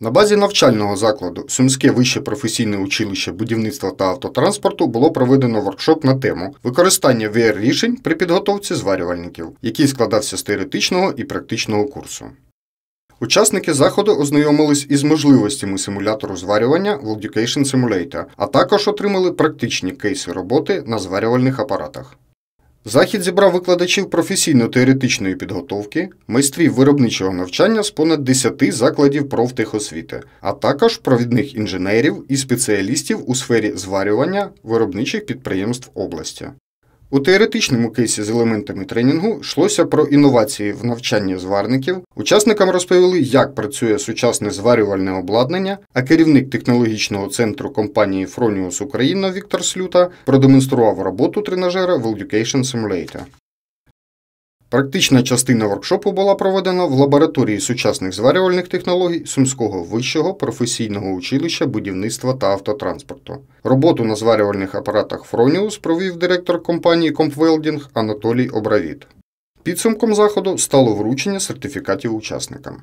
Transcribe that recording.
На базі навчального закладу Сумське вище професійне училище будівництва та автотранспорту було проведено воркшоп на тему використання vr рішень при підготовці зварювальників, який складався з теоретичного і практичного курсу. Учасники заходу ознайомились із можливостями симулятору зварювання в Education Simulator, а також отримали практичні кейси роботи на зварювальних апаратах. Захід зібрав викладачів професійно-теоретичної підготовки, майстрів виробничого навчання з понад 10 закладів профтехосвіти, а також провідних інженерів і спеціалістів у сфері зварювання виробничих підприємств області. У теоретичному кейсі з елементами тренінгу йшлося про інновації в навчанні зварників. Учасникам розповіли, як працює сучасне зварювальне обладнання, а керівник технологічного центру компанії Фроніус Україна Віктор Слюта продемонстрував роботу тренажера в Education Simulator. Практична частина воркшопу була проведена в лабораторії сучасних зварювальних технологій Сумського вищого професійного училища будівництва та автотранспорту. Роботу на зварювальних апаратах Фроніус провів директор компанії Компвелдінг Анатолій Обравіт. Підсумком заходу стало вручення сертифікатів учасникам.